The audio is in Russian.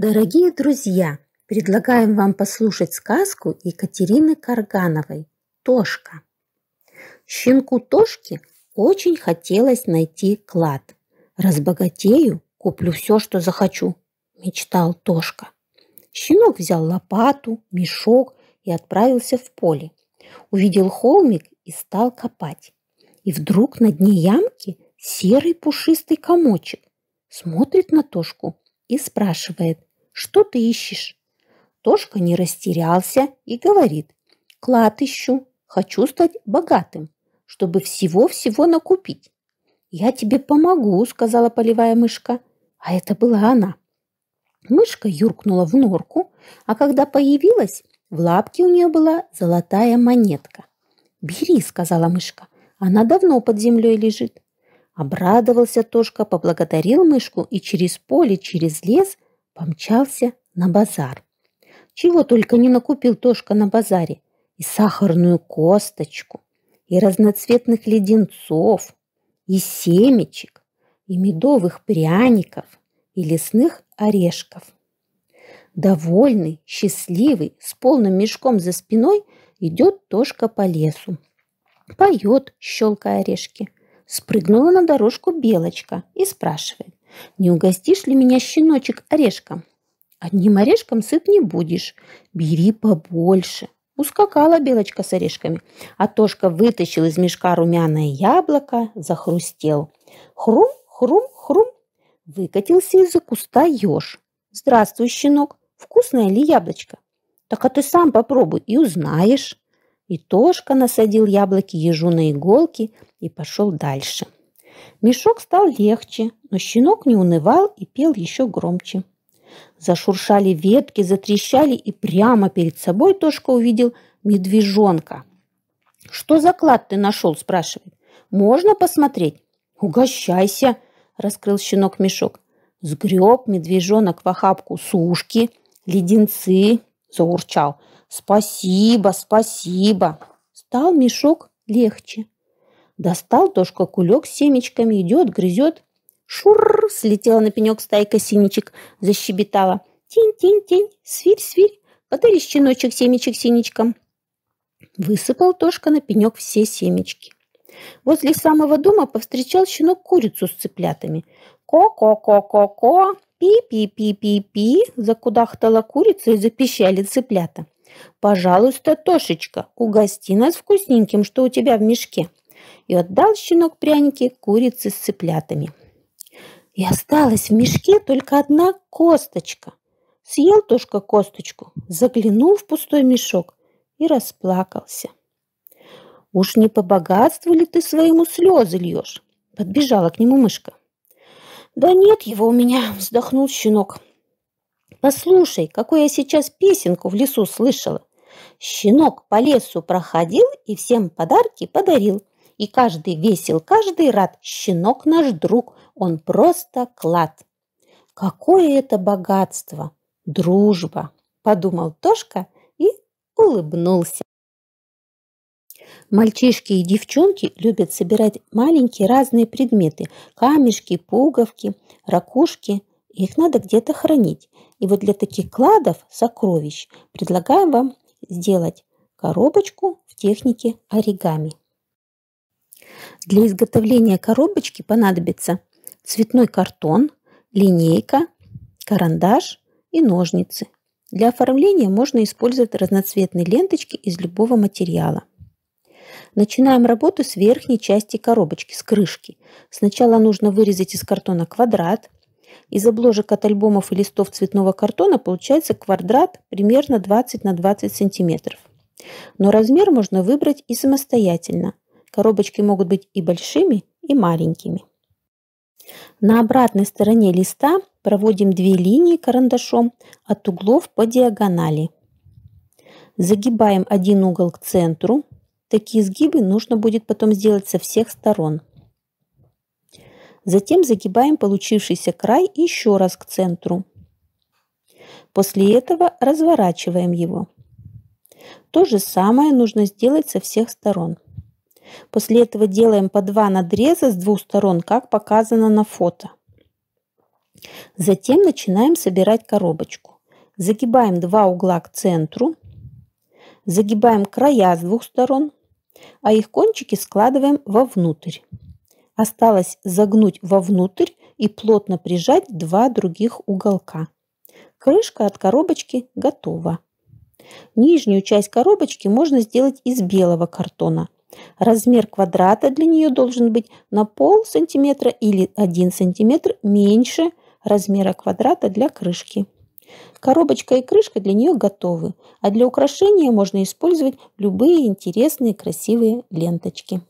Дорогие друзья, предлагаем вам послушать сказку Екатерины Каргановой «Тошка». Щенку Тошке очень хотелось найти клад. «Разбогатею, куплю все, что захочу», – мечтал Тошка. Щенок взял лопату, мешок и отправился в поле. Увидел холмик и стал копать. И вдруг на дне ямки серый пушистый комочек. Смотрит на Тошку и спрашивает, что ты ищешь?» Тошка не растерялся и говорит. «Клад ищу. Хочу стать богатым, чтобы всего-всего накупить». «Я тебе помогу», — сказала полевая мышка. А это была она. Мышка юркнула в норку, а когда появилась, в лапке у нее была золотая монетка. «Бери», — сказала мышка, — «она давно под землей лежит». Обрадовался Тошка, поблагодарил мышку и через поле, через лес — помчался на базар. Чего только не накупил Тошка на базаре. И сахарную косточку, и разноцветных леденцов, и семечек, и медовых пряников, и лесных орешков. Довольный, счастливый, с полным мешком за спиной идет Тошка по лесу. Поет, щелкая орешки. Спрыгнула на дорожку белочка и спрашивает. Не угостишь ли меня, щеночек, орешком? Одним орешком сыт не будешь. Бери побольше. Ускакала белочка с орешками. А Тошка вытащил из мешка румяное яблоко, захрустел. Хрум, хрум, хрум. Выкатился из-за куста еж. Здравствуй, щенок. Вкусное ли яблочко? Так а ты сам попробуй и узнаешь. И Тошка насадил яблоки ежу на иголки и пошел дальше. Мешок стал легче, но щенок не унывал и пел еще громче. Зашуршали ветки, затрещали, и прямо перед собой Тошка увидел медвежонка. «Что за клад ты нашел?» – спрашивает. «Можно посмотреть?» «Угощайся!» – раскрыл щенок мешок. Сгреб медвежонок в охапку сушки, леденцы, заурчал. «Спасибо, спасибо!» Стал мешок легче. Достал Тошка кулек с семечками, идет, грызет. Шур! Слетела на пенек стайка синичек, защебетала. Тень-тень-тень, свирь-свирь, подари щеночек семечек синичкам. Высыпал Тошка на пенек все семечки. Возле самого дома повстречал щенок курицу с цыплятами. Ко-ко-ко-ко-ко, пи-пи-пи-пи-пи, закудахтала курица и запищали цыплята. «Пожалуйста, Тошечка, угости нас вкусненьким, что у тебя в мешке» и отдал щенок пряники курице с цыплятами. И осталась в мешке только одна косточка. Съел Тошка косточку, заглянул в пустой мешок и расплакался. «Уж не по богатству ли ты своему слезы льешь?» Подбежала к нему мышка. «Да нет его у меня!» – вздохнул щенок. «Послушай, какую я сейчас песенку в лесу слышала! Щенок по лесу проходил и всем подарки подарил. И каждый весел, каждый рад. Щенок наш друг, он просто клад. Какое это богатство! Дружба! Подумал Тошка и улыбнулся. Мальчишки и девчонки любят собирать маленькие разные предметы – камешки, пуговки, ракушки. Их надо где-то хранить. И вот для таких кладов, сокровищ, предлагаем вам сделать коробочку в технике оригами. Для изготовления коробочки понадобится цветной картон, линейка, карандаш и ножницы. Для оформления можно использовать разноцветные ленточки из любого материала. Начинаем работу с верхней части коробочки, с крышки. Сначала нужно вырезать из картона квадрат. Из обложек от альбомов и листов цветного картона получается квадрат примерно 20 на 20 сантиметров. Но размер можно выбрать и самостоятельно – Коробочки могут быть и большими, и маленькими. На обратной стороне листа проводим две линии карандашом от углов по диагонали. Загибаем один угол к центру. Такие сгибы нужно будет потом сделать со всех сторон. Затем загибаем получившийся край еще раз к центру. После этого разворачиваем его. То же самое нужно сделать со всех сторон. После этого делаем по два надреза с двух сторон, как показано на фото. Затем начинаем собирать коробочку. Загибаем два угла к центру. Загибаем края с двух сторон, а их кончики складываем вовнутрь. Осталось загнуть вовнутрь и плотно прижать два других уголка. Крышка от коробочки готова. Нижнюю часть коробочки можно сделать из белого картона, Размер квадрата для нее должен быть на пол сантиметра или 1 сантиметр меньше размера квадрата для крышки. Коробочка и крышка для нее готовы, а для украшения можно использовать любые интересные красивые ленточки.